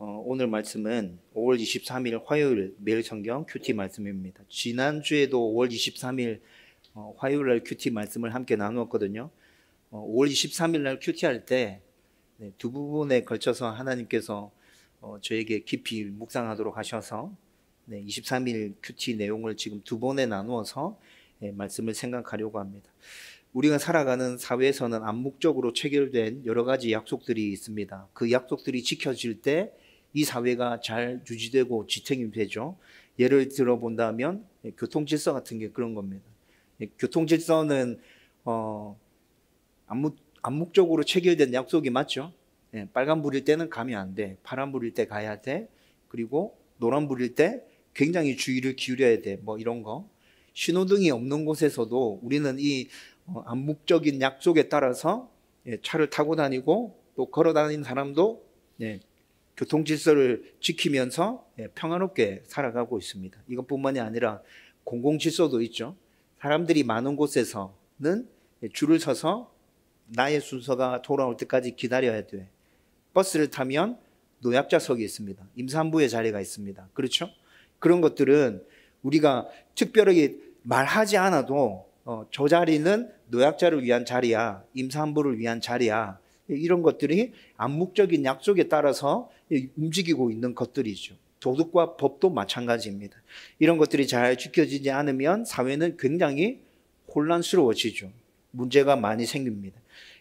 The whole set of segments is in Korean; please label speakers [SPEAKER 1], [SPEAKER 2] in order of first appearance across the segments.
[SPEAKER 1] 어, 오늘 말씀은 5월 23일 화요일 매일 성경 큐티 말씀입니다. 지난주에도 5월 23일 어, 화요일 날 큐티 말씀을 함께 나누었거든요. 5월 어, 23일 날 큐티할 때두 네, 부분에 걸쳐서 하나님께서 저에게 깊이 묵상하도록 하셔서 23일 큐티 내용을 지금 두 번에 나누어서 예, 말씀을 생각하려고 합니다. 우리가 살아가는 사회에서는 암묵적으로 체결된 여러 가지 약속들이 있습니다. 그 약속들이 지켜질 때이 사회가 잘 유지되고 지탱이 되죠. 예를 들어 본다면 교통 질서 같은 게 그런 겁니다. 예, 교통 질서는 어, 암묵, 암묵적으로 체결된 약속이 맞죠. 예, 빨간 불일 때는 가면 안 돼. 파란 불일 때 가야 돼. 그리고 노란 불일 때 굉장히 주의를 기울여야 돼. 뭐 이런 거. 신호등이 없는 곳에서도 우리는 이 어, 암묵적인 약속에 따라서 예, 차를 타고 다니고 또 걸어 다니는 사람도 예, 교통 질서를 지키면서 예, 평화롭게 살아가고 있습니다. 이것뿐만이 아니라 공공 질서도 있죠. 사람들이 많은 곳에서는 예, 줄을 서서 나의 순서가 돌아올 때까지 기다려야 돼. 버스를 타면 노약자석이 있습니다. 임산부의 자리가 있습니다. 그렇죠? 그런 것들은 우리가 특별하게 말하지 않아도 어, 저 자리는 노약자를 위한 자리야, 임산부를 위한 자리야 예, 이런 것들이 암묵적인 약속에 따라서 움직이고 있는 것들이죠. 도덕과 법도 마찬가지입니다. 이런 것들이 잘 지켜지지 않으면 사회는 굉장히 혼란스러워지죠. 문제가 많이 생깁니다.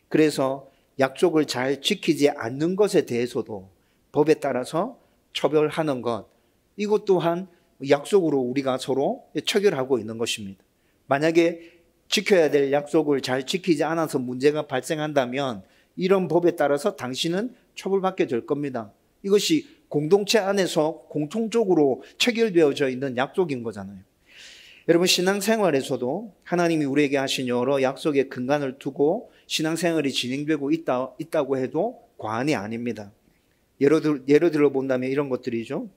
[SPEAKER 1] 그래서 약속을 잘 지키지 않는 것에 대해서도 법에 따라서 처벌하는 것, 이것 또한 약속으로 우리가 서로 처결하고 있는 것입니다. 만약에 지켜야 될 약속을 잘 지키지 않아서 문제가 발생한다면 이런 법에 따라서 당신은 처벌받게 될 겁니다. 이것이 공동체 안에서 공통적으로 체결되어져 있는 약속인 거잖아요. 여러분 신앙생활에서도 하나님이 우리에게 하신 여러 약속의 근간을 두고 신앙생활이 진행되고 있다, 있다고 해도 과언이 아닙니다. 예를, 들, 예를 들어 본다면 이런 것들이죠.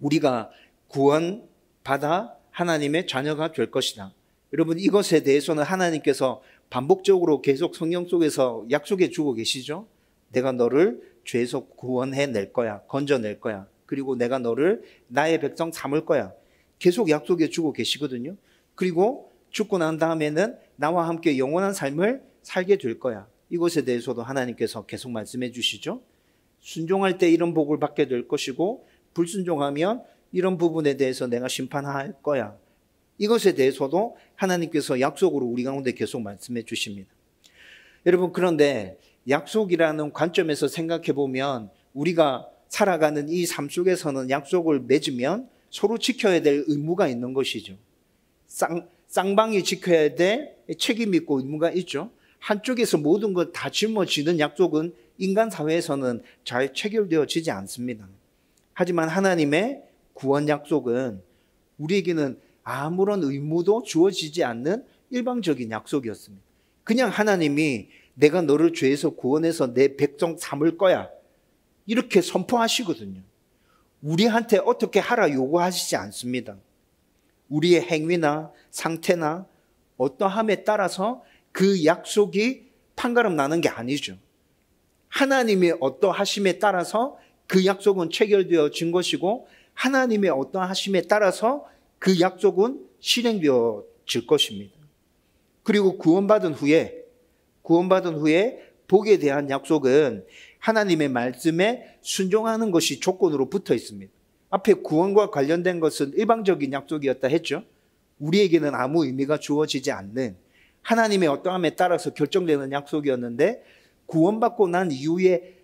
[SPEAKER 1] 우리가 구원 받아 하나님의 자녀가 될 것이다. 여러분 이것에 대해서는 하나님께서 반복적으로 계속 성경 속에서 약속해 주고 계시죠. 내가 너를 죄에서 구원해 낼 거야. 건져낼 거야. 그리고 내가 너를 나의 백성 삼을 거야. 계속 약속해 주고 계시거든요. 그리고 죽고 난 다음에는 나와 함께 영원한 삶을 살게 될 거야. 이것에 대해서도 하나님께서 계속 말씀해 주시죠. 순종할 때 이런 복을 받게 될 것이고 불순종하면 이런 부분에 대해서 내가 심판할 거야. 이것에 대해서도 하나님께서 약속으로 우리 가운데 계속 말씀해 주십니다. 여러분 그런데 약속이라는 관점에서 생각해 보면 우리가 살아가는 이 삶 속에서는 약속을 맺으면 서로 지켜야 될 의무가 있는 것이죠. 쌍, 쌍방이 지켜야 될 책임 있고 의무가 있죠. 한쪽에서 모든 걸다 짊어지는 약속은 인간 사회에서는 잘 체결되어지지 않습니다. 하지만 하나님의 구원 약속은 우리에게는 아무런 의무도 주어지지 않는 일방적인 약속이었습니다. 그냥 하나님이 내가 너를 죄에서 구원해서 내 백성 삼을 거야. 이렇게 선포하시거든요. 우리한테 어떻게 하라 요구하시지 않습니다. 우리의 행위나 상태나 어떠함에 따라서 그 약속이 판가름 나는 게 아니죠. 하나님의 어떠하심에 따라서 그 약속은 체결되어진 것이고 하나님의 어떠하심에 따라서 그 약속은 실행되어질 것입니다. 그리고 구원받은 후에 구원받은 후에 복에 대한 약속은 하나님의 말씀에 순종하는 것이 조건으로 붙어 있습니다. 앞에 구원과 관련된 것은 일방적인 약속이었다 했죠. 우리에게는 아무 의미가 주어지지 않는 하나님의 어떠함에 따라서 결정되는 약속이었는데 구원받고 난 이후에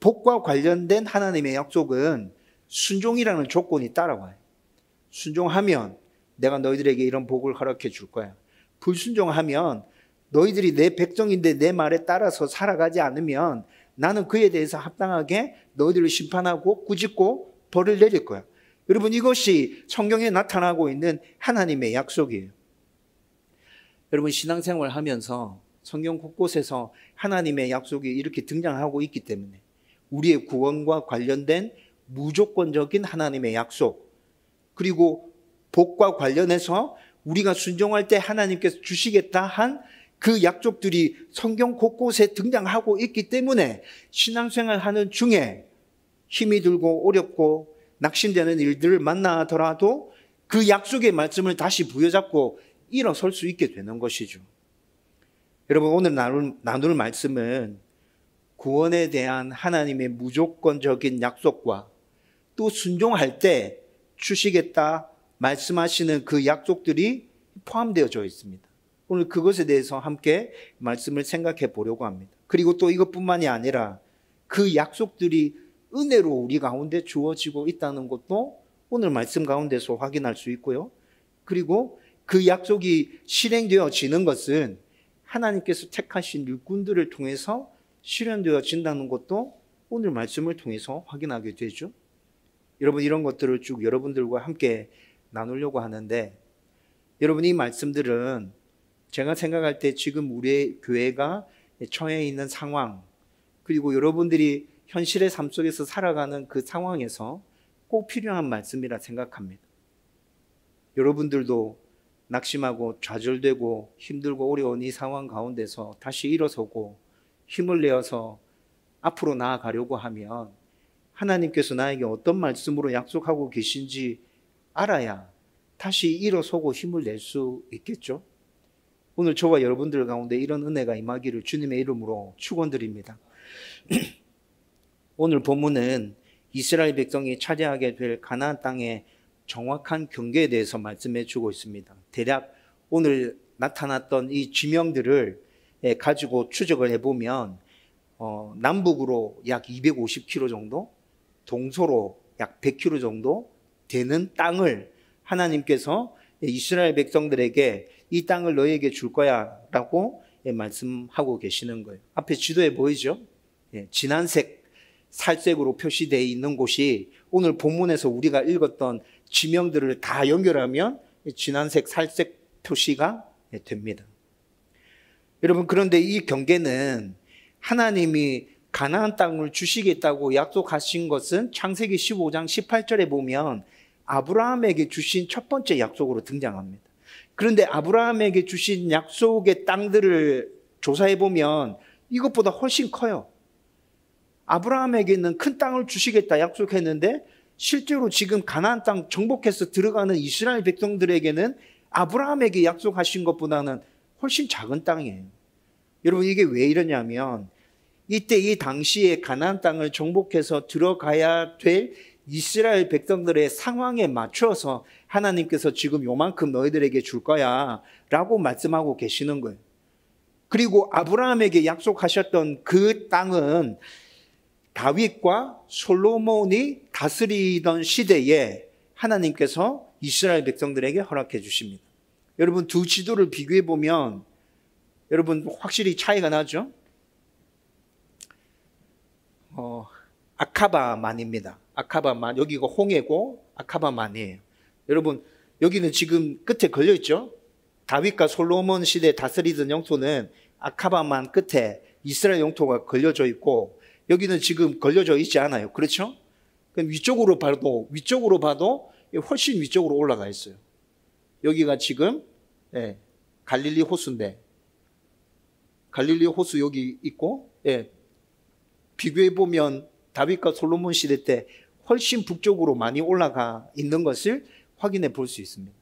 [SPEAKER 1] 복과 관련된 하나님의 약속은 순종이라는 조건이 따라와요. 순종하면 내가 너희들에게 이런 복을 허락해 줄 거야. 불순종하면 너희들이 내 백성인데 내 말에 따라서 살아가지 않으면 나는 그에 대해서 합당하게 너희들을 심판하고 꾸짖고 벌을 내릴 거야. 여러분 이것이 성경에 나타나고 있는 하나님의 약속이에요. 여러분 신앙생활 하면서 성경 곳곳에서 하나님의 약속이 이렇게 등장하고 있기 때문에 우리의 구원과 관련된 무조건적인 하나님의 약속 그리고 복과 관련해서 우리가 순종할 때 하나님께서 주시겠다 한 그약속들이 성경 곳곳에 등장하고 있기 때문에 신앙생활 하는 중에 힘이 들고 어렵고 낙심되는 일들을 만나더라도 그 약속의 말씀을 다시 부여잡고 일어설 수 있게 되는 것이죠. 여러분, 오늘 나눌, 나눌 말씀은 구원에 대한 하나님의 무조건적인 약속과 또 순종할 때 주시겠다 말씀하시는 그 약속들이 포함되어져 있습니다. 오늘 그것에 대해서 함께 말씀을 생각해 보려고 합니다. 그리고 또 이것뿐만이 아니라 그 약속들이 은혜로 우리 가운데 주어지고 있다는 것도 오늘 말씀 가운데서 확인할 수 있고요. 그리고 그 약속이 실행되어지는 것은 하나님께서 택하신 일꾼들을 통해서 실현되어진다는 것도 오늘 말씀을 통해서 확인하게 되죠. 여러분 이런 것들을 쭉 여러분들과 함께 나누려고 하는데 여러분 이 말씀들은 제가 생각할 때 지금 우리 교회가 처해 있는 상황, 그리고 여러분들이 현실의 삶 속에서 살아가는 그 상황에서 꼭 필요한 말씀이라 생각합니다. 여러분들도 낙심하고 좌절되고 힘들고 어려운 이 상황 가운데서 다시 일어서고 힘을 내어서 앞으로 나아가려고 하면 하나님께서 나에게 어떤 말씀으로 약속하고 계신지 알아야 다시 일어서고 힘을 낼 수 있겠죠? 오늘 저와 여러분들 가운데 이런 은혜가 임하기를 주님의 이름으로 축원드립니다. 오늘 본문은 이스라엘 백성이 차지하게 될 가나안 땅의 정확한 경계에 대해서 말씀해 주고 있습니다. 대략 오늘 나타났던 이 지명들을 예, 가지고 추적을 해보면 어, 남북으로 약 250km 정도, 동서로 약 100km 정도 되는 땅을 하나님께서 이스라엘 백성들에게 이 땅을 너에게 줄 거야라고 예, 말씀하고 계시는 거예요. 앞에 지도에 보이죠? 예, 진한색 살색으로 표시되어 있는 곳이 오늘 본문에서 우리가 읽었던 지명들을 다 연결하면 진한색 살색 표시가 예, 됩니다. 여러분 그런데 이 경계는 하나님이 가나안 땅을 주시겠다고 약속하신 것은 창세기 15장 18절에 보면 아브라함에게 주신 첫 번째 약속으로 등장합니다. 그런데 아브라함에게 주신 약속의 땅들을 조사해 보면 이것보다 훨씬 커요. 아브라함에게는 큰 땅을 주시겠다 약속했는데 실제로 지금 가나안 땅 정복해서 들어가는 이스라엘 백성들에게는 아브라함에게 약속하신 것보다는 훨씬 작은 땅이에요. 여러분 이게 왜 이러냐면 이때 이 당시에 가나안 땅을 정복해서 들어가야 될 이스라엘 백성들의 상황에 맞춰서 하나님께서 지금 요만큼 너희들에게 줄 거야. 라고 말씀하고 계시는 거예요. 그리고 아브라함에게 약속하셨던 그 땅은 다윗과 솔로몬이 다스리던 시대에 하나님께서 이스라엘 백성들에게 허락해 주십니다. 여러분 두 지도를 비교해 보면 여러분 확실히 차이가 나죠? 어, 아카바만입니다. 아카바만 여기가 홍해고 아카바만이에요. 여러분, 여기는 지금 끝에 걸려있죠? 다윗과 솔로몬 시대 다스리던 영토는 아카바만 끝에 이스라엘 영토가 걸려져 있고 여기는 지금 걸려져 있지 않아요. 그렇죠? 그럼 위쪽으로 봐도 위쪽으로 봐도 훨씬 위쪽으로 올라가 있어요. 여기가 지금 예, 갈릴리 호수인데 갈릴리 호수 여기 있고 예, 비교해 보면 다윗과 솔로몬 시대 때 훨씬 북쪽으로 많이 올라가 있는 것을 확인해 볼 수 있습니다.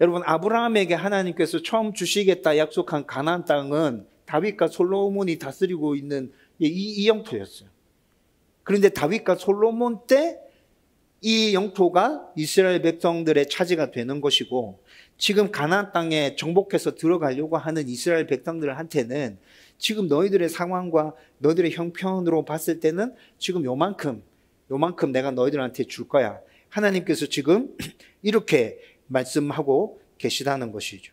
[SPEAKER 1] 여러분 아브라함에게 하나님께서 처음 주시겠다 약속한 가나안 땅은 다윗과 솔로몬이 다스리고 있는 이, 이 영토였어요. 그런데 다윗과 솔로몬 때 이 영토가 이스라엘 백성들의 차지가 되는 것이고 지금 가나안 땅에 정복해서 들어가려고 하는 이스라엘 백성들한테는 지금 너희들의 상황과 너희들의 형편으로 봤을 때는 지금 요만큼 요만큼 내가 너희들한테 줄 거야. 하나님께서 지금 이렇게 말씀하고 계시다는 것이죠.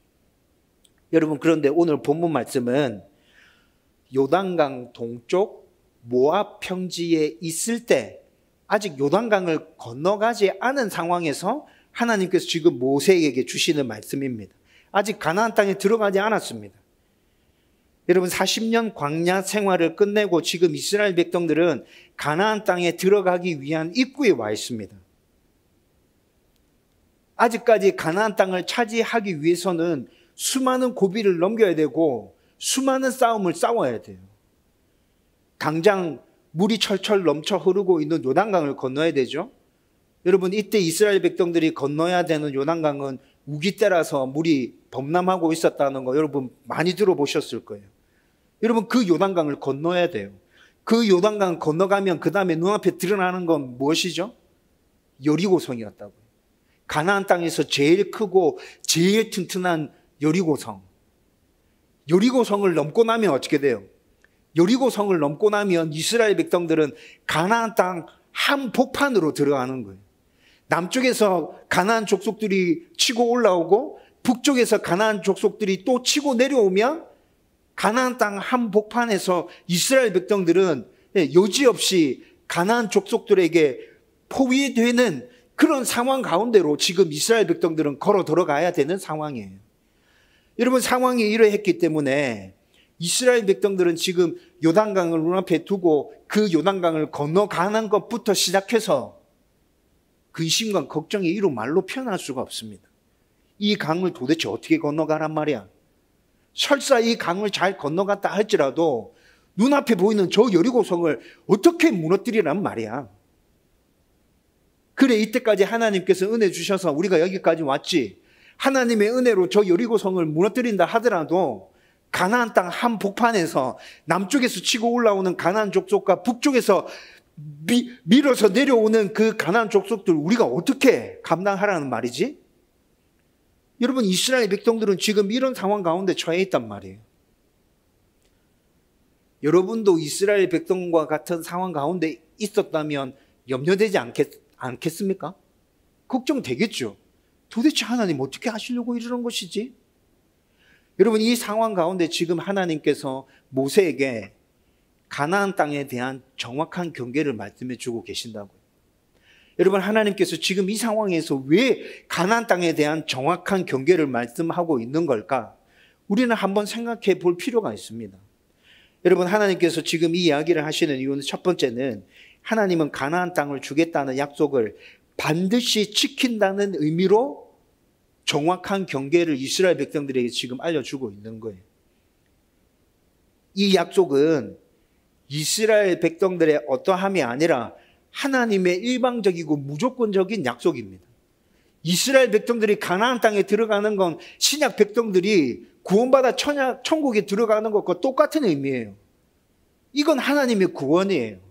[SPEAKER 1] 여러분 그런데 오늘 본문 말씀은 요단강 동쪽 모압 평지에 있을 때 아직 요단강을 건너가지 않은 상황에서 하나님께서 지금 모세에게 주시는 말씀입니다. 아직 가나안 땅에 들어가지 않았습니다. 여러분 40년 광야 생활을 끝내고 지금 이스라엘 백성들은 가나안 땅에 들어가기 위한 입구에 와 있습니다. 아직까지 가나안 땅을 차지하기 위해서는 수많은 고비를 넘겨야 되고 수많은 싸움을 싸워야 돼요. 당장 물이 철철 넘쳐 흐르고 있는 요단강을 건너야 되죠. 여러분 이때 이스라엘 백성들이 건너야 되는 요단강은 우기 때라서 물이 범람하고 있었다는 거 여러분 많이 들어보셨을 거예요. 여러분 그 요단강을 건너야 돼요. 그 요단강 건너가면 그 다음에 눈앞에 드러나는 건 무엇이죠? 여리고성이었다고 가나안 땅에서 제일 크고 제일 튼튼한 여리고성. 여리고성을 넘고 나면 어떻게 돼요? 여리고성을 넘고 나면 이스라엘 백성들은 가나안 땅 한복판으로 들어가는 거예요. 남쪽에서 가나안 족속들이 치고 올라오고 북쪽에서 가나안 족속들이 또 치고 내려오면 가나안 땅 한복판에서 이스라엘 백성들은 네, 여지없이 가나안 족속들에게 포위되는 그런 상황 가운데로 지금 이스라엘 백성들은 걸어 들어가야 되는 상황이에요. 여러분 상황이 이러했기 때문에 이스라엘 백성들은 지금 요단강을 눈앞에 두고 그 요단강을 건너가는 것부터 시작해서 근심과 그 걱정이 이루 말로 표현할 수가 없습니다. 이 강을 도대체 어떻게 건너가란 말이야? 설사 이 강을 잘 건너갔다 할지라도 눈앞에 보이는 저 여리고성을 어떻게 무너뜨리란 말이야? 그래 이때까지 하나님께서 은혜 주셔서 우리가 여기까지 왔지. 하나님의 은혜로 저 여리고성을 무너뜨린다 하더라도 가나안 땅한 복판에서 남쪽에서 치고 올라오는 가나안 족속과 북쪽에서 미, 밀어서 내려오는 그가나안 족속들 우리가 어떻게 감당하라는 말이지? 여러분 이스라엘 백성들은 지금 이런 상황 가운데 처해 있단 말이에요. 여러분도 이스라엘 백성과 같은 상황 가운데 있었다면 염려되지 않겠, 않겠습니까? 걱정되겠죠. 도대체 하나님 어떻게 하시려고 이러는 것이지? 여러분 이 상황 가운데 지금 하나님께서 모세에게 가나안 땅에 대한 정확한 경계를 말씀해 주고 계신다고요. 여러분 하나님께서 지금 이 상황에서 왜 가나안 땅에 대한 정확한 경계를 말씀하고 있는 걸까? 우리는 한번 생각해 볼 필요가 있습니다. 여러분 하나님께서 지금 이 이야기를 하시는 이유는 첫 번째는 하나님은 가나안 땅을 주겠다는 약속을 반드시 지킨다는 의미로 정확한 경계를 이스라엘 백성들에게 지금 알려주고 있는 거예요. 이 약속은 이스라엘 백성들의 어떠함이 아니라 하나님의 일방적이고 무조건적인 약속입니다. 이스라엘 백성들이 가나안 땅에 들어가는 건 신약 백성들이 구원받아 천야, 천국에 들어가는 것과 똑같은 의미예요. 이건 하나님의 구원이에요.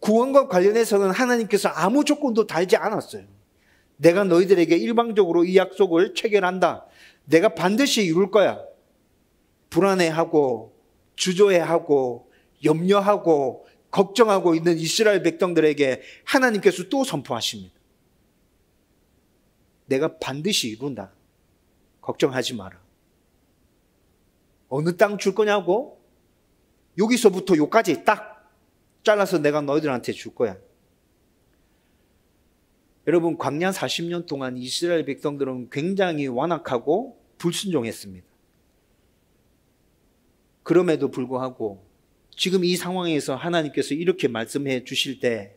[SPEAKER 1] 구원과 관련해서는 하나님께서 아무 조건도 달지 않았어요. 내가 너희들에게 일방적으로 이 약속을 체결한다. 내가 반드시 이룰 거야. 불안해하고 주저해하고 염려하고 걱정하고 있는 이스라엘 백성들에게 하나님께서 또 선포하십니다. 내가 반드시 이룬다. 걱정하지 마라. 어느 땅 줄 거냐고? 여기서부터 여기까지 딱 잘라서 내가 너희들한테 줄 거야. 여러분 광야 40년 동안 이스라엘 백성들은 굉장히 완악하고 불순종했습니다. 그럼에도 불구하고 지금 이 상황에서 하나님께서 이렇게 말씀해 주실 때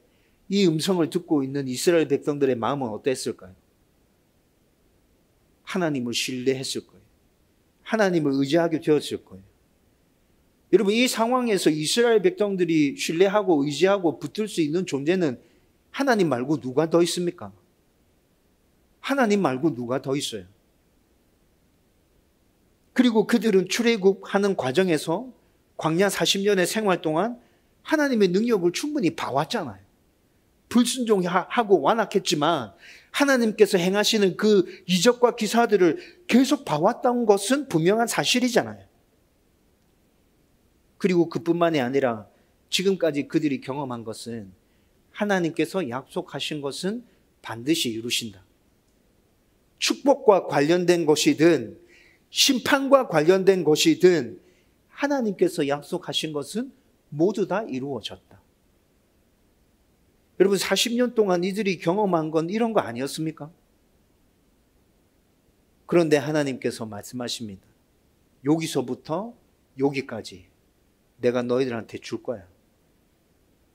[SPEAKER 1] 이 음성을 듣고 있는 이스라엘 백성들의 마음은 어땠을까요? 하나님을 신뢰했을 거예요. 하나님을 의지하게 되었을 거예요. 여러분 이 상황에서 이스라엘 백성들이 신뢰하고 의지하고 붙을 수 있는 존재는 하나님 말고 누가 더 있습니까? 하나님 말고 누가 더 있어요? 그리고 그들은 출애굽하는 과정에서 광야 40년의 생활 동안 하나님의 능력을 충분히 봐왔잖아요. 불순종하고 완악했지만 하나님께서 행하시는 그 이적과 기사들을 계속 봐왔던 것은 분명한 사실이잖아요. 그리고 그뿐만이 아니라 지금까지 그들이 경험한 것은 하나님께서 약속하신 것은 반드시 이루신다. 축복과 관련된 것이든 심판과 관련된 것이든 하나님께서 약속하신 것은 모두 다 이루어졌다. 여러분 40년 동안 이들이 경험한 건 이런 거 아니었습니까? 그런데 하나님께서 말씀하십니다. 여기서부터 여기까지 내가 너희들한테 줄 거야.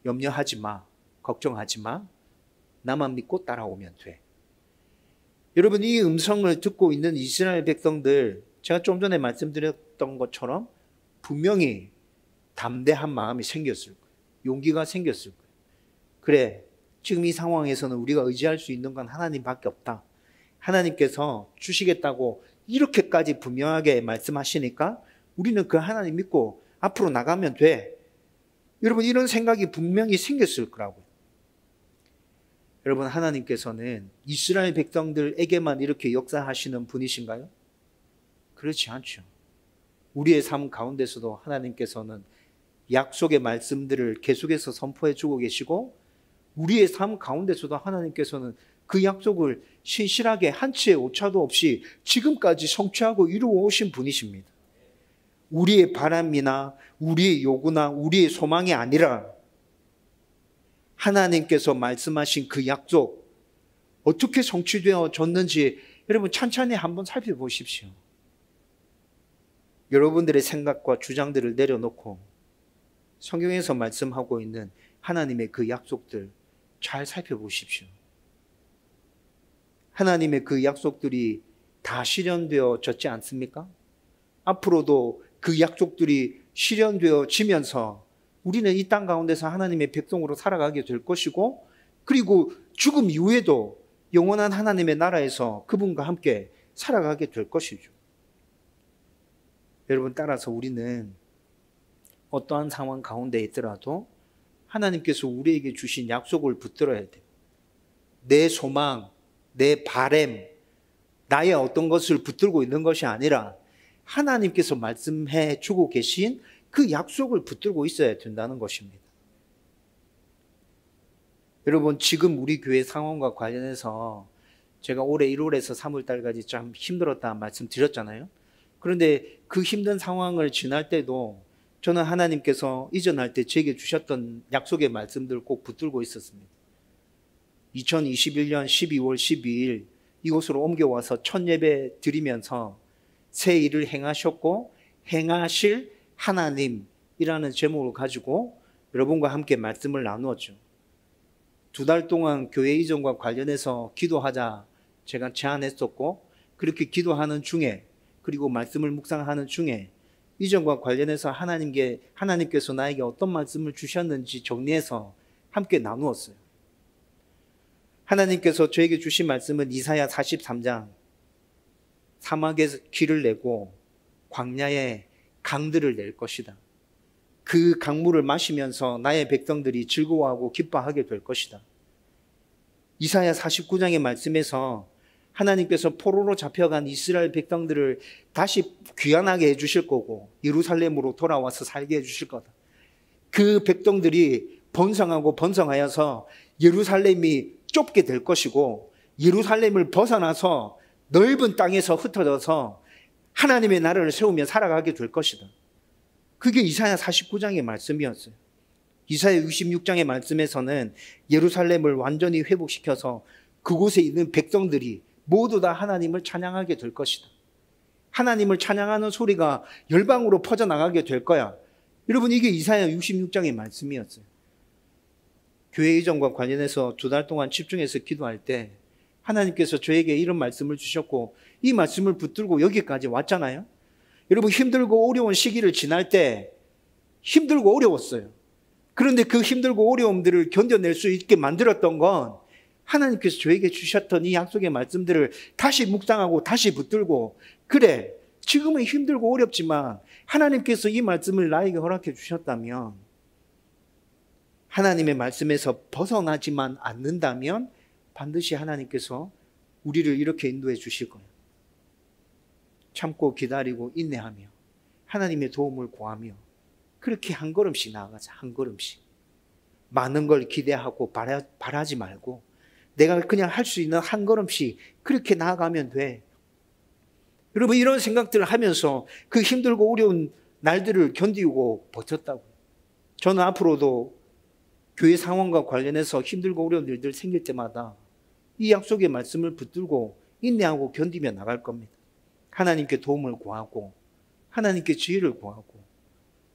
[SPEAKER 1] 염려하지 마. 걱정하지 마. 나만 믿고 따라오면 돼. 여러분, 이 음성을 듣고 있는 이스라엘 백성들, 제가 좀 전에 말씀드렸던 것처럼 분명히 담대한 마음이 생겼을 거예요. 용기가 생겼을 거예요. 그래, 지금 이 상황에서는 우리가 의지할 수 있는 건 하나님밖에 없다. 하나님께서 주시겠다고 이렇게까지 분명하게 말씀하시니까 우리는 그 하나님 믿고 앞으로 나가면 돼. 여러분 이런 생각이 분명히 생겼을 거라고요. 여러분 하나님께서는 이스라엘 백성들에게만 이렇게 역사하시는 분이신가요? 그렇지 않죠. 우리의 삶 가운데서도 하나님께서는 약속의 말씀들을 계속해서 선포해 주고 계시고 우리의 삶 가운데서도 하나님께서는 그 약속을 신실하게 한치의 오차도 없이 지금까지 성취하고 이루어 오신 분이십니다. 우리의 바람이나 우리의 요구나 우리의 소망이 아니라 하나님께서 말씀하신 그 약속 어떻게 성취되어졌는지 여러분 찬찬히 한번 살펴보십시오. 여러분들의 생각과 주장들을 내려놓고 성경에서 말씀하고 있는 하나님의 그 약속들 잘 살펴보십시오. 하나님의 그 약속들이 다 실현되어졌지 않습니까? 앞으로도 그 약속들이 실현되어지면서 우리는 이 땅 가운데서 하나님의 백성으로 살아가게 될 것이고 그리고 죽음 이후에도 영원한 하나님의 나라에서 그분과 함께 살아가게 될 것이죠. 여러분 따라서 우리는 어떠한 상황 가운데 있더라도 하나님께서 우리에게 주신 약속을 붙들어야 돼요. 내 소망, 내 바램, 나의 어떤 것을 붙들고 있는 것이 아니라 하나님께서 말씀해 주고 계신 그 약속을 붙들고 있어야 된다는 것입니다. 여러분, 지금 우리 교회 상황과 관련해서 제가 올해 1월에서 3월달까지 참 힘들었다 말씀드렸잖아요. 그런데 그 힘든 상황을 지날 때도 저는 하나님께서 이전할 때 제게 주셨던 약속의 말씀들을 꼭 붙들고 있었습니다. 2021년 12월 12일 이곳으로 옮겨와서 첫 예배 드리면서 새 일을 행하셨고 행하실 하나님이라는 제목을 가지고 여러분과 함께 말씀을 나누었죠. 두 달 동안 교회 이전과 관련해서 기도하자 제가 제안했었고 그렇게 기도하는 중에 그리고 말씀을 묵상하는 중에 이전과 관련해서 하나님께 하나님께서 나에게 어떤 말씀을 주셨는지 정리해서 함께 나누었어요. 하나님께서 저에게 주신 말씀은 이사야 43장 사막에서 귀를 내고 광야에 강들을 낼 것이다. 그 강물을 마시면서 나의 백성들이 즐거워하고 기뻐하게 될 것이다. 이사야 49장의 말씀에서 하나님께서 포로로 잡혀간 이스라엘 백성들을 다시 귀환하게 해주실 거고 예루살렘으로 돌아와서 살게 해주실 거다. 그 백성들이 번성하고 번성하여서 예루살렘이 좁게 될 것이고 예루살렘을 벗어나서 넓은 땅에서 흩어져서 하나님의 나라를 세우며 살아가게 될 것이다. 그게 이사야 49장의 말씀이었어요. 이사야 66장의 말씀에서는 예루살렘을 완전히 회복시켜서 그곳에 있는 백성들이 모두 다 하나님을 찬양하게 될 것이다. 하나님을 찬양하는 소리가 열방으로 퍼져나가게 될 거야. 여러분 이게 이사야 66장의 말씀이었어요. 교회 이전과 관련해서 두 달 동안 집중해서 기도할 때 하나님께서 저에게 이런 말씀을 주셨고 이 말씀을 붙들고 여기까지 왔잖아요. 여러분 힘들고 어려운 시기를 지날 때 힘들고 어려웠어요. 그런데 그 힘들고 어려움들을 견뎌낼 수 있게 만들었던 건 하나님께서 저에게 주셨던 이 약속의 말씀들을 다시 묵상하고 다시 붙들고 그래 지금은 힘들고 어렵지만 하나님께서 이 말씀을 나에게 허락해 주셨다면 하나님의 말씀에서 벗어나지만 않는다면 반드시 하나님께서 우리를 이렇게 인도해 주실 거예요. 참고 기다리고 인내하며 하나님의 도움을 구하며 그렇게 한 걸음씩 나아가자. 한 걸음씩. 많은 걸 기대하고 바라, 바라지 말고 내가 그냥 할 수 있는 한 걸음씩 그렇게 나아가면 돼. 여러분 이런 생각들을 하면서 그 힘들고 어려운 날들을 견디고 버텼다고. 저는 앞으로도 교회 상황과 관련해서 힘들고 어려운 일들 생길 때마다 이 약속의 말씀을 붙들고 인내하고 견디며 나갈 겁니다. 하나님께 도움을 구하고 하나님께 지혜를 구하고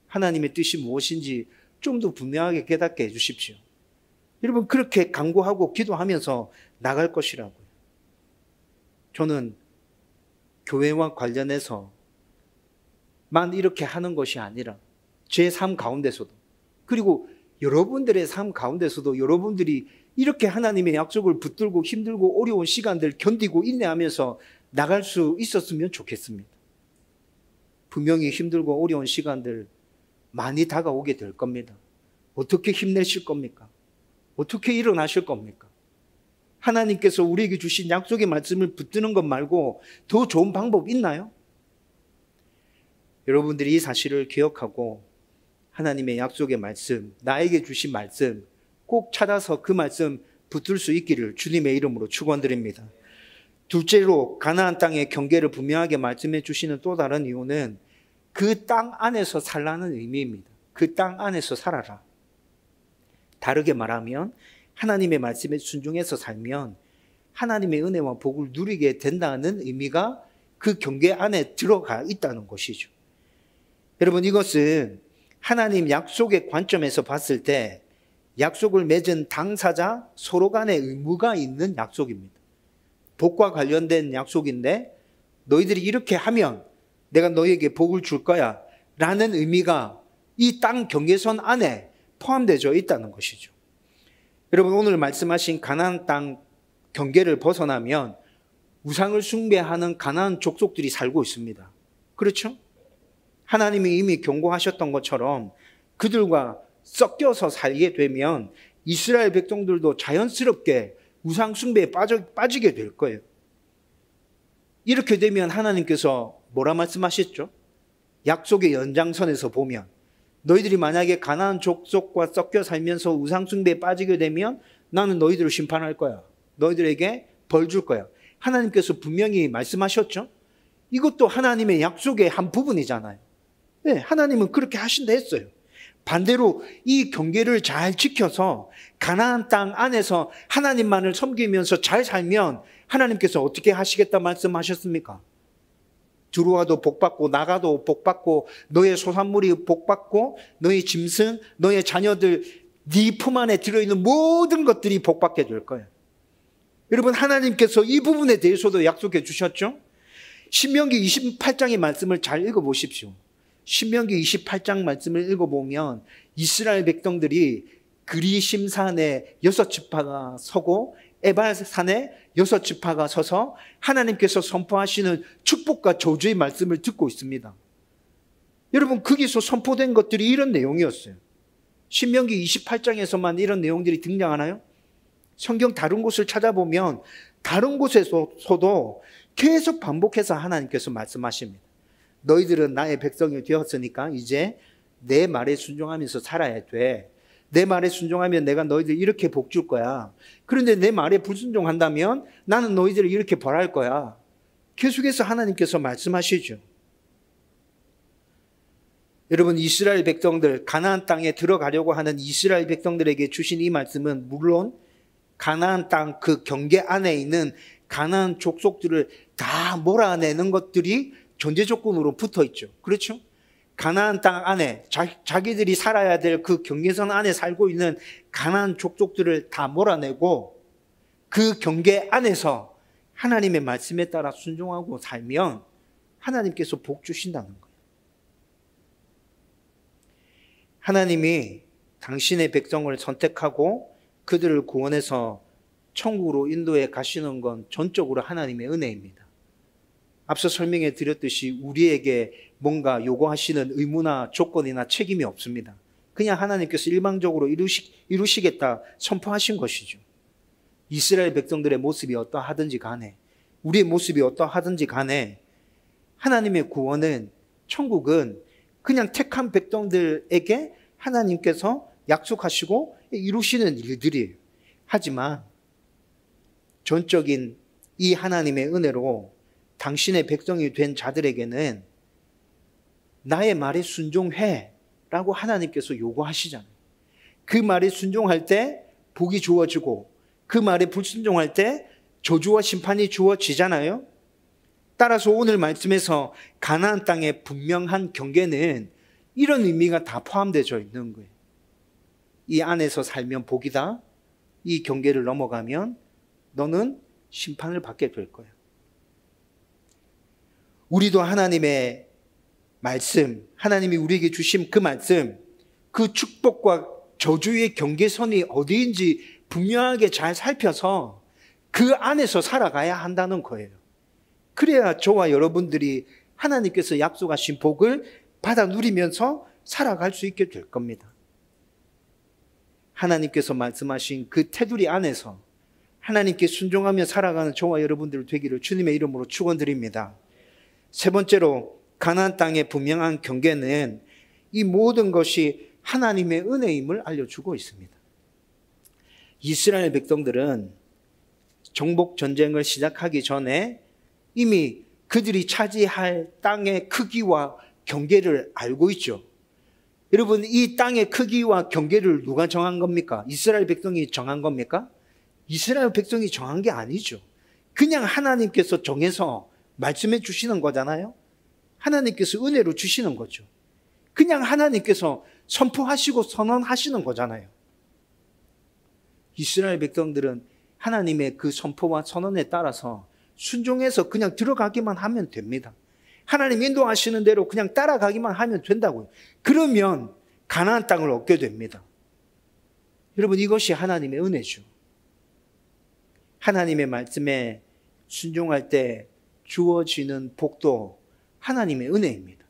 [SPEAKER 1] 하나님의 뜻이 무엇인지 좀 더 분명하게 깨닫게 해주십시오. 여러분 그렇게 강구하고 기도하면서 나갈 것이라고요. 저는 교회와 관련해서만 이렇게 하는 것이 아니라 제 삶 가운데서도 그리고 여러분들의 삶 가운데서도 여러분들이 이렇게 하나님의 약속을 붙들고 힘들고 어려운 시간들 견디고 인내하면서 나갈 수 있었으면 좋겠습니다. 분명히 힘들고 어려운 시간들 많이 다가오게 될 겁니다. 어떻게 힘내실 겁니까? 어떻게 일어나실 겁니까? 하나님께서 우리에게 주신 약속의 말씀을 붙드는 것 말고 더 좋은 방법 있나요? 여러분들이 이 사실을 기억하고 하나님의 약속의 말씀, 나에게 주신 말씀, 꼭 찾아서 그 말씀 붙들 수 있기를 주님의 이름으로 축원드립니다. 둘째로 가나안 땅의 경계를 분명하게 말씀해 주시는 또 다른 이유는 그 땅 안에서 살라는 의미입니다. 그 땅 안에서 살아라. 다르게 말하면 하나님의 말씀에 순종해서 살면 하나님의 은혜와 복을 누리게 된다는 의미가 그 경계 안에 들어가 있다는 것이죠. 여러분 이것은 하나님 약속의 관점에서 봤을 때 약속을 맺은 당사자 서로 간에 의무가 있는 약속입니다. 복과 관련된 약속인데 너희들이 이렇게 하면 내가 너희에게 복을 줄 거야 라는 의미가 이 땅 경계선 안에 포함되어 있다는 것이죠. 여러분 오늘 말씀하신 가나땅 경계를 벗어나면 우상을 숭배하는 가나 족속들이 살고 있습니다. 그렇죠? 하나님이 이미 경고하셨던 것처럼 그들과 섞여서 살게 되면 이스라엘 백성들도 자연스럽게 우상숭배에 빠져, 빠지게 될 거예요. 이렇게 되면 하나님께서 뭐라 말씀하셨죠? 약속의 연장선에서 보면 너희들이 만약에 가나안 족속과 섞여 살면서 우상숭배에 빠지게 되면 나는 너희들을 심판할 거야. 너희들에게 벌 줄 거야. 하나님께서 분명히 말씀하셨죠? 이것도 하나님의 약속의 한 부분이잖아요. 네, 하나님은 그렇게 하신다 했어요. 반대로 이 경계를 잘 지켜서 가나안 땅 안에서 하나님만을 섬기면서 잘 살면 하나님께서 어떻게 하시겠다 말씀하셨습니까? 들어와도 복받고 나가도 복받고 너의 소산물이 복받고 너의 짐승, 너의 자녀들 네 품 안에 들어있는 모든 것들이 복받게 될 거예요. 여러분 하나님께서 이 부분에 대해서도 약속해 주셨죠? 신명기 28장의 말씀을 잘 읽어보십시오. 신명기 28장 말씀을 읽어보면 이스라엘 백성들이 그리심 산에 여섯 지파가 서고 에발 산에 여섯 지파가 서서 하나님께서 선포하시는 축복과 저주의 말씀을 듣고 있습니다. 여러분 거기서 선포된 것들이 이런 내용이었어요. 신명기 28장에서만 이런 내용들이 등장하나요? 성경 다른 곳을 찾아보면 다른 곳에서도 계속 반복해서 하나님께서 말씀하십니다. 너희들은 나의 백성이 되었으니까 이제 내 말에 순종하면서 살아야 돼. 내 말에 순종하면 내가 너희들 이렇게 복 줄 거야. 그런데 내 말에 불순종한다면 나는 너희들을 이렇게 벌할 거야. 계속해서 하나님께서 말씀하시죠. 여러분 이스라엘 백성들 가나안 땅에 들어가려고 하는 이스라엘 백성들에게 주신 이 말씀은 물론 가나안 땅 그 경계 안에 있는 가나안 족속들을 다 몰아내는 것들이 존재 조건으로 붙어 있죠. 그렇죠? 가나안 땅 안에 자, 기들이 살아야 될 그 경계선 안에 살고 있는 가나안 족족들을 다 몰아내고 그 경계 안에서 하나님의 말씀에 따라 순종하고 살면 하나님께서 복 주신다는 거예요. 하나님이 당신의 백성을 선택하고 그들을 구원해서 천국으로 인도해 가시는 건 전적으로 하나님의 은혜입니다. 앞서 설명해 드렸듯이 우리에게 뭔가 요구하시는 의무나 조건이나 책임이 없습니다. 그냥 하나님께서 일방적으로 이루시, 이루시겠다 선포하신 것이죠. 이스라엘 백성들의 모습이 어떠하든지 간에, 우리의 모습이 어떠하든지 간에, 하나님의 구원은, 천국은 그냥 택한 백성들에게 하나님께서 약속하시고 이루시는 일들이에요. 하지만 전적인 이 하나님의 은혜로 당신의 백성이 된 자들에게는 나의 말에 순종해 라고 하나님께서 요구하시잖아요. 그 말에 순종할 때 복이 주어지고 그 말에 불순종할 때 저주와 심판이 주어지잖아요. 따라서 오늘 말씀에서 가나안 땅의 분명한 경계는 이런 의미가 다 포함되어 있는 거예요. 이 안에서 살면 복이다. 이 경계를 넘어가면 너는 심판을 받게 될 거야. 우리도 하나님의 말씀, 하나님이 우리에게 주신 그 말씀, 그 축복과 저주의 경계선이 어디인지 분명하게 잘 살펴서 그 안에서 살아가야 한다는 거예요. 그래야 저와 여러분들이 하나님께서 약속하신 복을 받아 누리면서 살아갈 수 있게 될 겁니다. 하나님께서 말씀하신 그 테두리 안에서 하나님께 순종하며 살아가는 저와 여러분들 되기를 주님의 이름으로 축원드립니다. 세 번째로 가나안 땅의 분명한 경계는 이 모든 것이 하나님의 은혜임을 알려주고 있습니다. 이스라엘 백성들은 정복 전쟁을 시작하기 전에 이미 그들이 차지할 땅의 크기와 경계를 알고 있죠. 여러분, 이 땅의 크기와 경계를 누가 정한 겁니까? 이스라엘 백성이 정한 겁니까? 이스라엘 백성이 정한 게 아니죠. 그냥 하나님께서 정해서 말씀해 주시는 거잖아요. 하나님께서 은혜로 주시는 거죠. 그냥 하나님께서 선포하시고 선언하시는 거잖아요. 이스라엘 백성들은 하나님의 그 선포와 선언에 따라서 순종해서 그냥 들어가기만 하면 됩니다. 하나님 인도하시는 대로 그냥 따라가기만 하면 된다고요. 그러면 가나안 땅을 얻게 됩니다. 여러분 이것이 하나님의 은혜죠. 하나님의 말씀에 순종할 때 주어지는 복도 하나님의 은혜입니다.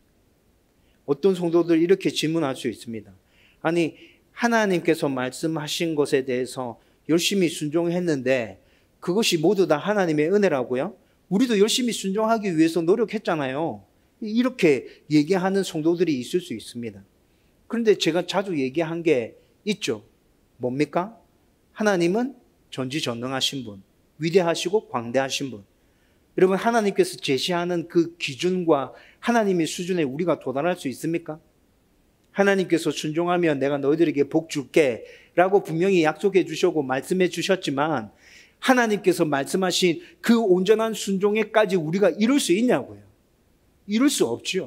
[SPEAKER 1] 어떤 성도들 이렇게 질문할 수 있습니다. 아니, 하나님께서 말씀하신 것에 대해서 열심히 순종했는데 그것이 모두 다 하나님의 은혜라고요? 우리도 열심히 순종하기 위해서 노력했잖아요. 이렇게 얘기하는 성도들이 있을 수 있습니다. 그런데 제가 자주 얘기한 게 있죠. 뭡니까? 하나님은 전지전능하신 분, 위대하시고 광대하신 분. 여러분 하나님께서 제시하는 그 기준과 하나님의 수준에 우리가 도달할 수 있습니까? 하나님께서 순종하면 내가 너희들에게 복 줄게 라고 분명히 약속해 주셨고 말씀해 주셨지만 하나님께서 말씀하신 그 온전한 순종에까지 우리가 이룰 수 있냐고요. 이룰 수없지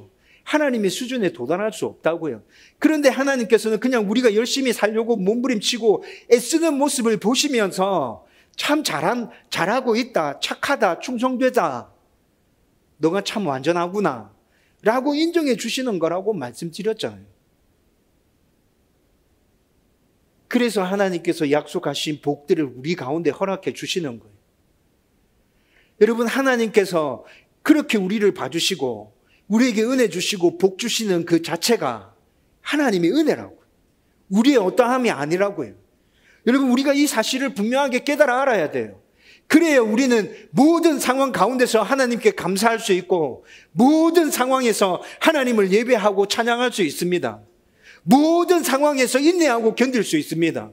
[SPEAKER 1] 하나님의 수준에 도달할 수 없다고요. 그런데 하나님께서는 그냥 우리가 열심히 살려고 몸부림치고 애쓰는 모습을 보시면서 참 잘한, 잘하고 있다. 착하다. 충성되다. 너가 참 완전하구나. 라고 인정해 주시는 거라고 말씀드렸잖아요. 그래서 하나님께서 약속하신 복들을 우리 가운데 허락해 주시는 거예요. 여러분, 하나님께서 그렇게 우리를 봐주시고, 우리에게 은혜 주시고, 복 주시는 그 자체가 하나님의 은혜라고 우리의 어떠함이 아니라고요. 여러분, 우리가 이 사실을 분명하게 깨달아 알아야 돼요. 그래야 우리는 모든 상황 가운데서 하나님께 감사할 수 있고, 모든 상황에서 하나님을 예배하고 찬양할 수 있습니다. 모든 상황에서 인내하고 견딜 수 있습니다.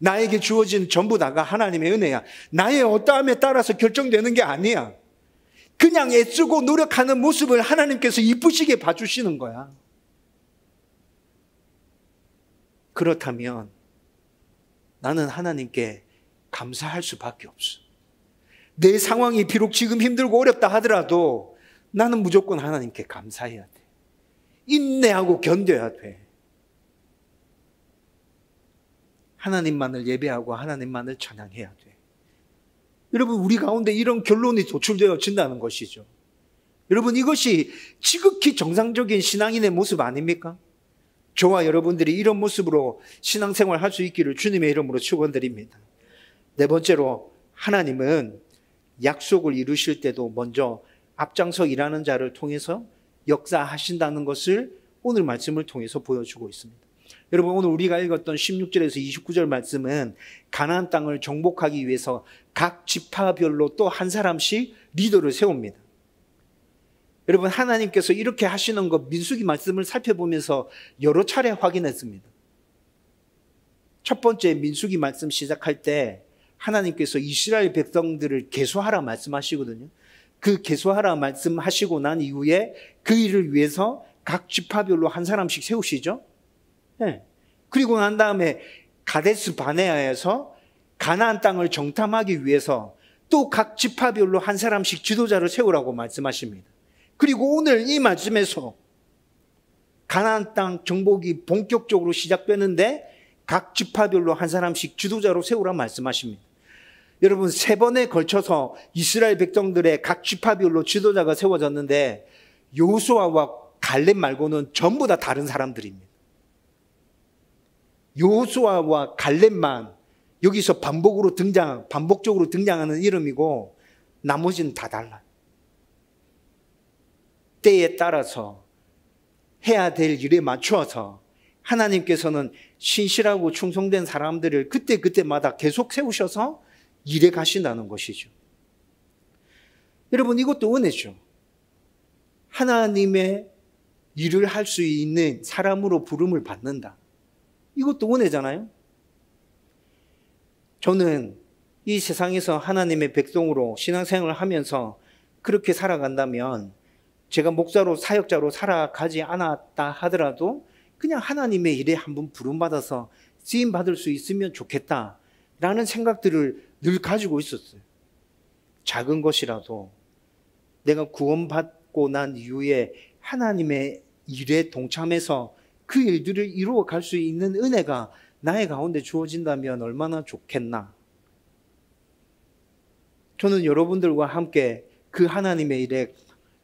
[SPEAKER 1] 나에게 주어진 전부 다가 하나님의 은혜야. 나의 어떠함에 따라서 결정되는 게 아니야. 그냥 애쓰고 노력하는 모습을 하나님께서 이쁘시게 봐주시는 거야. 그렇다면 나는 하나님께 감사할 수밖에 없어. 내 상황이 비록 지금 힘들고 어렵다 하더라도 나는 무조건 하나님께 감사해야 돼. 인내하고 견뎌야 돼. 하나님만을 예배하고 하나님만을 찬양해야 돼. 여러분, 우리 가운데 이런 결론이 도출되어진다는 것이죠. 여러분, 이것이 지극히 정상적인 신앙인의 모습 아닙니까? 저와 여러분들이 이런 모습으로 신앙생활 할 수 있기를 주님의 이름으로 축원드립니다. 네 번째로 하나님은 약속을 이루실 때도 먼저 앞장서 일하는 자를 통해서 역사하신다는 것을 오늘 말씀을 통해서 보여주고 있습니다. 여러분 오늘 우리가 읽었던 16절에서 29절 말씀은 가나안 땅을 정복하기 위해서 각 지파별로 또 한 사람씩 리더를 세웁니다. 여러분 하나님께서 이렇게 하시는 것 민수기 말씀을 살펴보면서 여러 차례 확인했습니다. 첫 번째 민수기 말씀 시작할 때 하나님께서 이스라엘 백성들을 개수하라 말씀하시거든요. 그 개수하라 말씀하시고 난 이후에 그 일을 위해서 각 지파별로 한 사람씩 세우시죠. 네. 그리고 난 다음에 가데스 바네아에서 가나안 땅을 정탐하기 위해서 또각 지파별로 한 사람씩 지도자를 세우라고 말씀하십니다. 그리고 오늘 이 말씀에서 가나안 땅 정복이 본격적으로 시작되는데 각 지파별로 한 사람씩 지도자로 세우라 말씀하십니다. 여러분 세 번에 걸쳐서 이스라엘 백성들의 각 지파별로 지도자가 세워졌는데 요수아와 갈렙 말고는 전부 다 다른 사람들입니다. 요수아와 갈렙만 여기서 반복으로 등장 반복적으로 등장하는 이름이고 나머지는 다 달라요. 때에 따라서 해야 될 일에 맞추어서 하나님께서는 신실하고 충성된 사람들을 그때그때마다 계속 세우셔서 일해 가신다는 것이죠. 여러분, 이것도 은혜죠. 하나님의 일을 할 수 있는 사람으로 부름을 받는다. 이것도 은혜잖아요? 저는 이 세상에서 하나님의 백성으로 신앙생활을 하면서 그렇게 살아간다면 제가 목사로 사역자로 살아가지 않았다 하더라도 그냥 하나님의 일에 한번 부름받아서 쓰임 받을 수 있으면 좋겠다라는 생각들을 늘 가지고 있었어요. 작은 것이라도 내가 구원받고 난 이후에 하나님의 일에 동참해서 그 일들을 이루어 갈 수 있는 은혜가 나의 가운데 주어진다면 얼마나 좋겠나. 저는 여러분들과 함께 그 하나님의 일에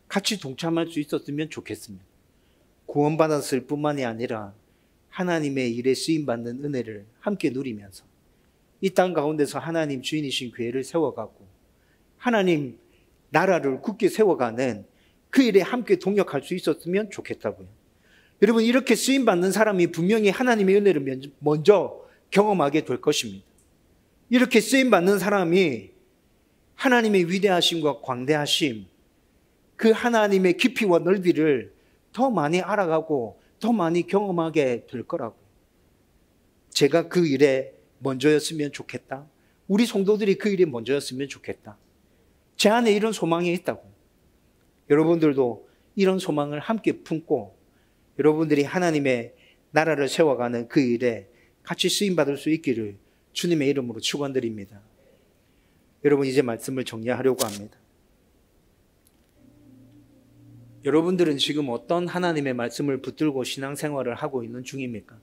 [SPEAKER 1] 같이 동참할 수 있었으면 좋겠습니다. 구원받았을 뿐만이 아니라 하나님의 일에 쓰임받는 은혜를 함께 누리면서 이 땅 가운데서 하나님 주인이신 교회를 세워가고 하나님 나라를 굳게 세워가는 그 일에 함께 동력할 수 있었으면 좋겠다고요. 여러분 이렇게 쓰임받는 사람이 분명히 하나님의 은혜를 먼저 경험하게 될 것입니다. 이렇게 쓰임받는 사람이 하나님의 위대하심과 광대하심, 그 하나님의 깊이와 넓이를 더 많이 알아가고 더 많이 경험하게 될 거라고. 제가 그 일에 먼저였으면 좋겠다. 우리 성도들이 그 일에 먼저였으면 좋겠다. 제 안에 이런 소망이 있다고. 여러분들도 이런 소망을 함께 품고 여러분들이 하나님의 나라를 세워가는 그 일에 같이 쓰임받을 수 있기를 주님의 이름으로 축원드립니다. 여러분 이제 말씀을 정리하려고 합니다. 여러분들은 지금 어떤 하나님의 말씀을 붙들고 신앙생활을 하고 있는 중입니까?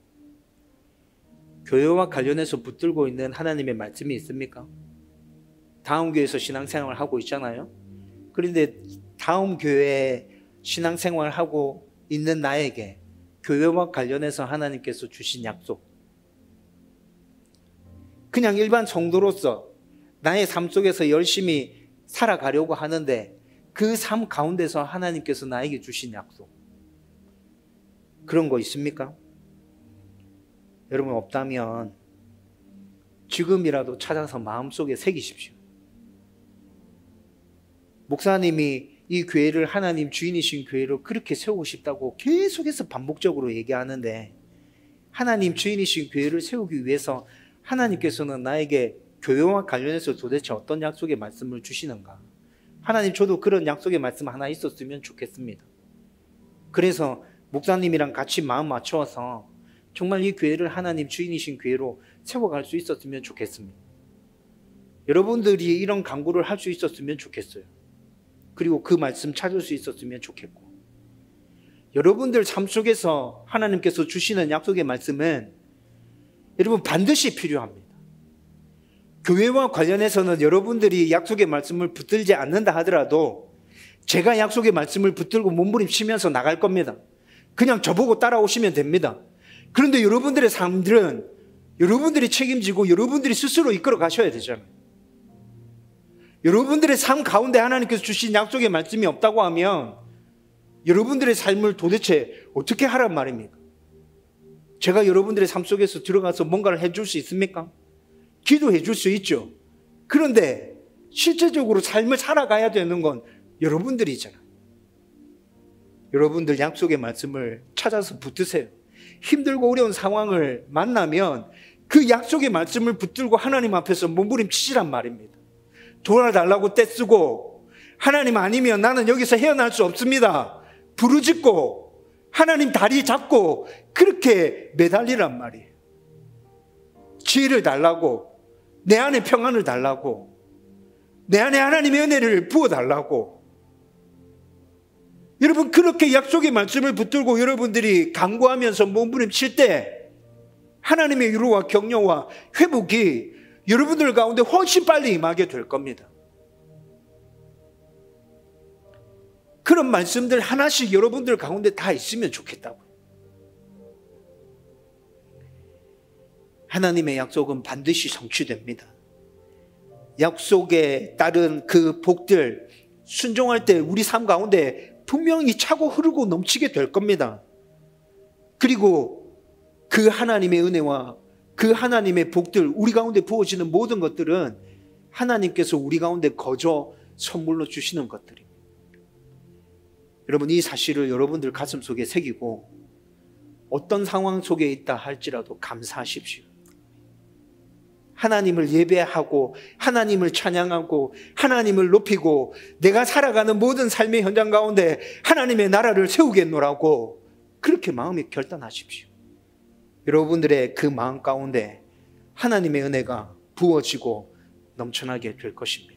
[SPEAKER 1] 교회와 관련해서 붙들고 있는 하나님의 말씀이 있습니까? 다음 교회에서 신앙생활을 하고 있잖아요. 그런데 다음 교회에 신앙생활을 하고 있는 나에게 교회와 관련해서 하나님께서 주신 약속. 그냥 일반 정도로서 나의 삶 속에서 열심히 살아가려고 하는데 그삶 가운데서 하나님께서 나에게 주신 약속. 그런 거 있습니까? 여러분 없다면 지금이라도 찾아서 마음속에 새기십시오. 목사님이 이 교회를 하나님 주인이신 교회로 그렇게 세우고 싶다고 계속해서 반복적으로 얘기하는데 하나님 주인이신 교회를 세우기 위해서 하나님께서는 나에게 교회와 관련해서 도대체 어떤 약속의 말씀을 주시는가? 하나님 저도 그런 약속의 말씀 하나 있었으면 좋겠습니다. 그래서 목사님이랑 같이 마음 맞춰서 정말 이 교회를 하나님 주인이신 교회로 세워갈 수 있었으면 좋겠습니다. 여러분들이 이런 강구를 할 수 있었으면 좋겠어요. 그리고 그 말씀 찾을 수 있었으면 좋겠고. 여러분들 삶 속에서 하나님께서 주시는 약속의 말씀은 여러분 반드시 필요합니다. 교회와 관련해서는 여러분들이 약속의 말씀을 붙들지 않는다 하더라도 제가 약속의 말씀을 붙들고 몸부림치면서 나갈 겁니다. 그냥 저보고 따라오시면 됩니다. 그런데 여러분들의 삶들은 여러분들이 책임지고 여러분들이 스스로 이끌어 가셔야 되잖아요. 여러분들의 삶 가운데 하나님께서 주신 약속의 말씀이 없다고 하면 여러분들의 삶을 도대체 어떻게 하란 말입니까? 제가 여러분들의 삶 속에서 들어가서 뭔가를 해줄 수 있습니까? 기도해 줄 수 있죠. 그런데 실제적으로 삶을 살아가야 되는 건여러분들이잖아 여러분들 약속의 말씀을 찾아서 붙으세요. 힘들고 어려운 상황을 만나면 그 약속의 말씀을 붙들고 하나님 앞에서 몸부림치시란 말입니다. 돌아달라고 떼쓰고 하나님 아니면 나는 여기서 헤어날 수 없습니다. 부르짖고 하나님 다리 잡고 그렇게 매달리란 말이에요. 지혜를 달라고 내 안에 평안을 달라고, 내 안에 하나님의 은혜를 부어달라고. 여러분, 그렇게 약속의 말씀을 붙들고 여러분들이 강구하면서 몸부림칠 때, 하나님의 위로와 격려와 회복이 여러분들 가운데 훨씬 빨리 임하게 될 겁니다. 그런 말씀들 하나씩 여러분들 가운데 다 있으면 좋겠다고 하나님의 약속은 반드시 성취됩니다. 약속에 따른 그 복들 순종할 때 우리 삶 가운데 분명히 차고 흐르고 넘치게 될 겁니다. 그리고 그 하나님의 은혜와 그 하나님의 복들 우리 가운데 부어지는 모든 것들은 하나님께서 우리 가운데 거저 선물로 주시는 것들입니다. 여러분 이 사실을 여러분들 가슴 속에 새기고 어떤 상황 속에 있다 할지라도 감사하십시오. 하나님을 예배하고 하나님을 찬양하고 하나님을 높이고 내가 살아가는 모든 삶의 현장 가운데 하나님의 나라를 세우겠노라고 그렇게 마음이 결단하십시오. 여러분들의 그 마음 가운데 하나님의 은혜가 부어지고 넘쳐나게 될 것입니다.